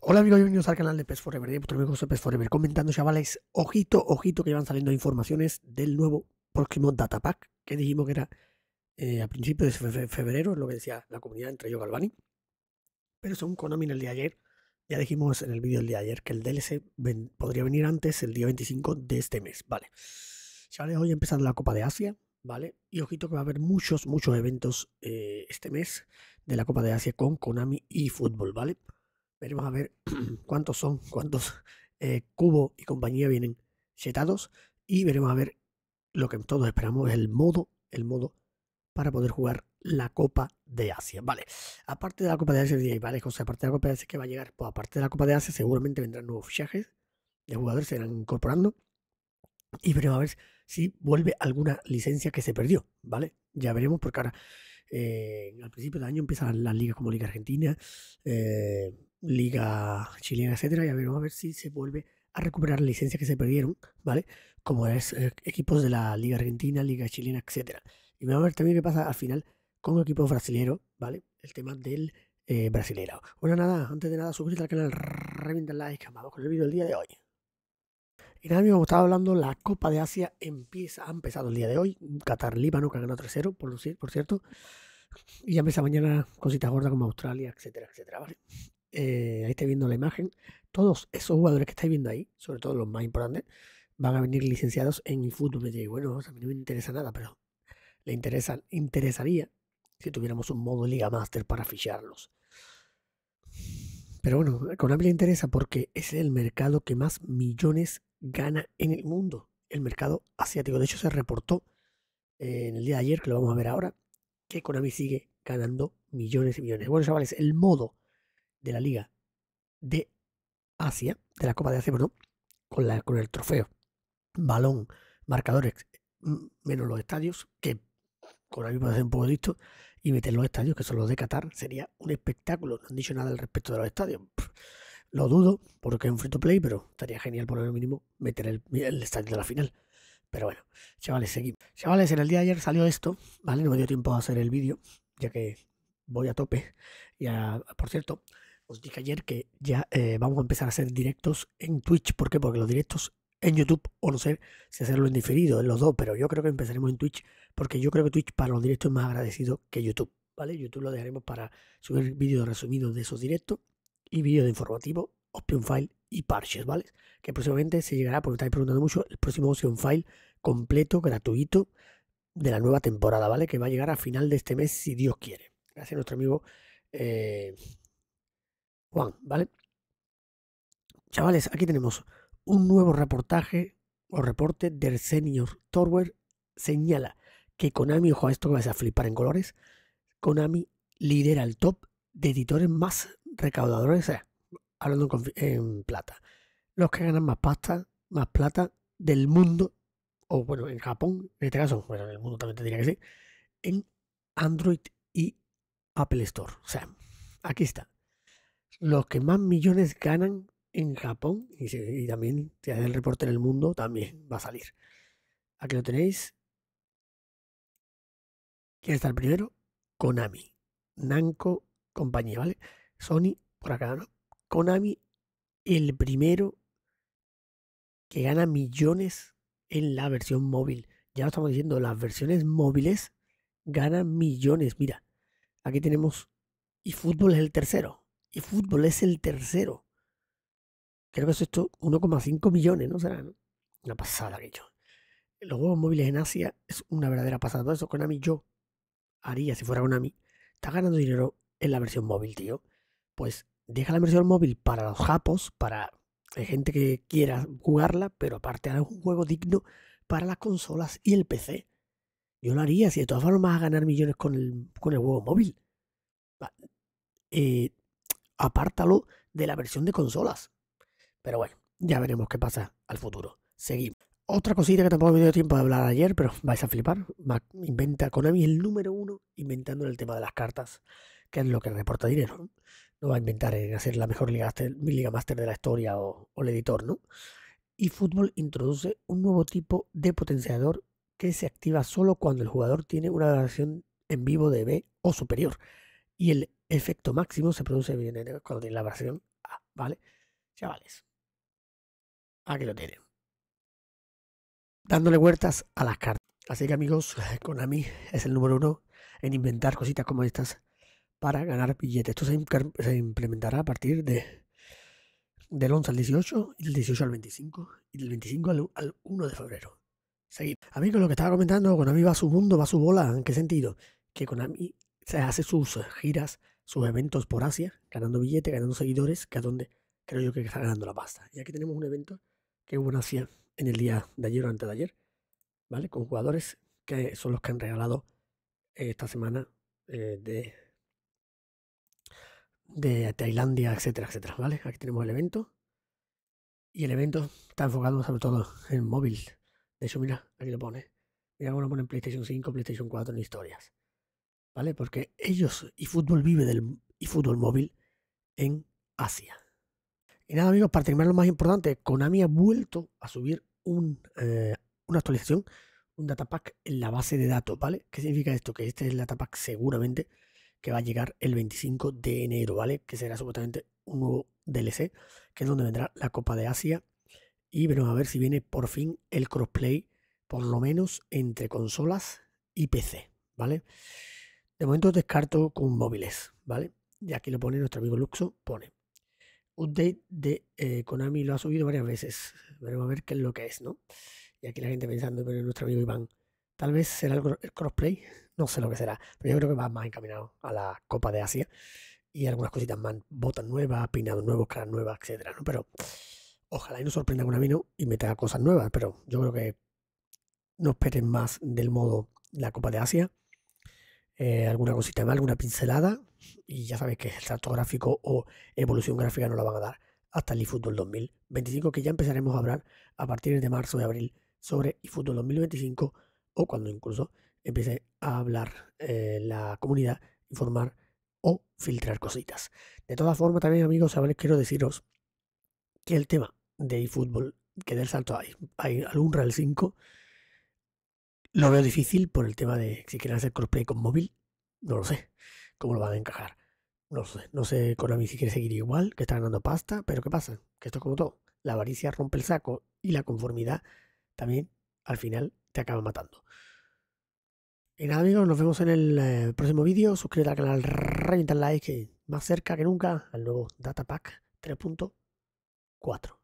Hola amigos, bienvenidos al canal de PES Forever, de soy amigo PES Forever, comentando chavales, ojito, ojito que van saliendo informaciones del nuevo próximo Datapack, que dijimos que era eh, a principios de febrero, es lo que decía la comunidad entre yo y Galvani, pero según Konami en el día de ayer, ya dijimos en el vídeo del día de ayer que el DLC podría venir antes, el día 25 de este mes, ¿vale? Chavales, hoy empezando la Copa de Asia, ¿vale? Y ojito que va a haber muchos, muchos eventos eh, este mes de la Copa de Asia con Konami y fútbol, ¿vale? vale Veremos a ver cuántos son, cuántos eh, Cubo y compañía vienen setados. Y veremos a ver lo que todos esperamos, es el modo, el modo para poder jugar la Copa de Asia. Vale, aparte de la Copa de Asia, ¿vale? Aparte de la Copa de Asia que va a llegar, pues aparte de la Copa de Asia, seguramente vendrán nuevos fichajes de jugadores, se irán incorporando. Y veremos a ver si vuelve alguna licencia que se perdió, ¿vale? Ya veremos, porque ahora eh, al principio del año empiezan las ligas como Liga Argentina. Eh, liga chilena, etcétera, y a ver, vamos a ver si se vuelve a recuperar licencias que se perdieron, ¿vale? Como es eh, equipos de la Liga Argentina, Liga Chilena, etcétera. Y vamos a ver también qué pasa al final con equipos brasileños, ¿vale? El tema del eh, brasilero. Bueno, nada, antes de nada, suscríbete al canal, revienta like, vamos con el vídeo del día de hoy. Y nada, amigos, como estaba hablando, la Copa de Asia empieza, ha empezado el día de hoy. Qatar, Líbano, que ha ganado 3-0, por, por cierto. Y ya empieza mañana cositas gordas como Australia, etcétera, etcétera, ¿vale? Eh, ahí estáis viendo la imagen, todos esos jugadores que estáis viendo ahí, sobre todo los más importantes, van a venir licenciados en eFootball. bueno, a mí no me interesa nada, pero le interesaría si tuviéramos un modo Liga Master para ficharlos. Pero bueno, Konami eh, le interesa porque es el mercado que más millones gana en el mundo, el mercado asiático. De hecho, se reportó eh, en el día de ayer, que lo vamos a ver ahora, que Konami sigue ganando millones y millones. Bueno, chavales, el modo de la Liga de Asia, de la Copa de Asia, perdón, con, la, con el trofeo, balón, marcadores, mm, menos los estadios, que con la misma hacer un poco de y meter los estadios, que son los de Qatar, sería un espectáculo. No han dicho nada al respecto de los estadios. lo dudo, porque es un free to play, pero estaría genial por lo mínimo meter el, el estadio de la final. Pero bueno, chavales, seguimos. Chavales, en el día de ayer salió esto, ¿vale? No me dio tiempo a hacer el vídeo, ya que voy a tope. Ya, por cierto, os dije ayer que ya eh, vamos a empezar a hacer directos en Twitch. ¿Por qué? Porque los directos en YouTube, o no sé si hacerlo en diferido, en los dos, pero yo creo que empezaremos en Twitch, porque yo creo que Twitch para los directos es más agradecido que YouTube. ¿Vale? YouTube lo dejaremos para subir vídeos resumidos de esos directos y vídeos de informativo, Option File y Parches, ¿vale? Que próximamente se llegará, porque me estáis preguntando mucho, el próximo Option File completo, gratuito, de la nueva temporada, ¿vale? Que va a llegar a final de este mes, si Dios quiere. Gracias a nuestro amigo eh, Juan, ¿vale? Chavales, aquí tenemos un nuevo reportaje o reporte del Senior Torwer. Señala que Konami, ojo a esto que vas a flipar en colores, Konami lidera el top de editores más recaudadores, sea, hablando en plata. Los que ganan más pasta, más plata del mundo, o bueno, en Japón, en este caso, bueno, en el mundo también te que sí, en Android y Apple Store. O sea, aquí está los que más millones ganan en Japón, y, también si hace el reporte en el mundo, también va a salir. Aquí lo tenéis. ¿Quién está el primero? Konami, Namco, compañía, ¿vale? Sony, por acá, ¿no? Konami, el primero que gana millones en la versión móvil. Ya lo estamos diciendo, las versiones móviles ganan millones. Mira, aquí tenemos. Y fútbol es el tercero fútbol, es el tercero. Creo que eso es 1,5 millones, ¿no será? Una pasada que yo, Los juegos móviles en Asia es una verdadera pasada. Todo eso Konami yo haría si fuera Konami. Está ganando dinero en la versión móvil, tío. Pues deja la versión móvil para los japos, para eh, gente que quiera jugarla, pero aparte es un juego digno para las consolas y el PC. Yo lo haría, si de todas formas vas a ganar millones con el, con el juego móvil. Ah, eh, apártalo de la versión de consolas. Pero bueno, ya veremos qué pasa al futuro. Seguimos. Otra cosita que tampoco me dio tiempo de hablar ayer, pero vais a flipar. Mac inventa Konami el número uno inventando el tema de las cartas, que es lo que reporta dinero. No, va a inventar en hacer la mejor liga, liga master de la historia o, el editor, ¿no? Y fútbol introduce un nuevo tipo de potenciador que se activa solo cuando el jugador tiene una grabación en vivo de B o superior y el efecto máximo se produce bien cuando tiene la versión A, ah, ¿vale? Chavales, aquí ah, lo tienen. Dándole vueltas a las cartas. Así que amigos, Konami es el número uno en inventar cositas como estas para ganar billetes. Esto se, implementará a partir de del 11 al 18 y del 18 al 25 y del 25 al, 1 de febrero. Seguir. Amigos, lo que estaba comentando, Konami va a su mundo, va a su bola. ¿En qué sentido? Que Konami se hace sus giras, sus eventos por Asia, ganando billetes, ganando seguidores, que es donde creo yo que está ganando la pasta. Y aquí tenemos un evento que hubo en Asia en el día de ayer o antes de ayer, ¿vale? Con jugadores que son los que han regalado eh, esta semana eh, de, de Tailandia, etcétera, etcétera, ¿vale? Aquí tenemos el evento. Y el evento está enfocado sobre todo en móvil. De hecho, mira, aquí lo pone. Mira cómo lo pone en PlayStation 5, PlayStation 4, en historias. ¿vale? Porque ellos y fútbol vive del y fútbol móvil en Asia. Y nada, amigos, para terminar lo más importante, Konami ha vuelto a subir un, eh, una actualización, un datapack en la base de datos, ¿vale? ¿Qué significa esto? Que este es el datapack seguramente que va a llegar el 25 de enero, ¿vale? Que será supuestamente un nuevo DLC, que es donde vendrá la Copa de Asia. Y veremos a ver si viene por fin el crossplay, por lo menos entre consolas y PC, ¿vale? De momento descarto con móviles, ¿vale? Y aquí lo pone nuestro amigo Luxo, pone. Update de eh, Konami lo ha subido varias veces. Veremos a ver qué es lo que es, ¿no? Y aquí la gente pensando, pero nuestro amigo Iván, tal vez será el crossplay, no sé lo que será, pero yo creo que va más encaminado a la Copa de Asia y algunas cositas más, botas nuevas, peinados nuevos, caras nuevas, etcétera, ¿no? Pero ojalá y nos sorprenda Konami, ¿no? y meta cosas nuevas, pero yo creo que no esperen más del modo la Copa de Asia eh, alguna cosita más, alguna pincelada. Y ya sabéis que el salto gráfico o evolución gráfica no la van a dar hasta el eFootball 2025, que ya empezaremos a hablar a partir de marzo de abril sobre eFootball 2025 o cuando incluso empiece a hablar eh, la comunidad, informar o filtrar cositas. De todas formas, también amigos, sabréis, quiero deciros que el tema de eFootball, que del salto hay, hay algún Real 5, lo veo difícil por el tema de si quieren hacer crossplay con móvil, no lo sé cómo lo van a encajar. No sé, no sé con mí si quiere seguir igual, que está ganando pasta, pero ¿qué pasa? Que esto es como todo, la avaricia rompe el saco y la conformidad también al final te acaba matando. Y nada amigos, nos vemos en el eh, próximo vídeo, suscríbete al canal, reventa el like, más cerca que nunca al nuevo Data Pack 3.4.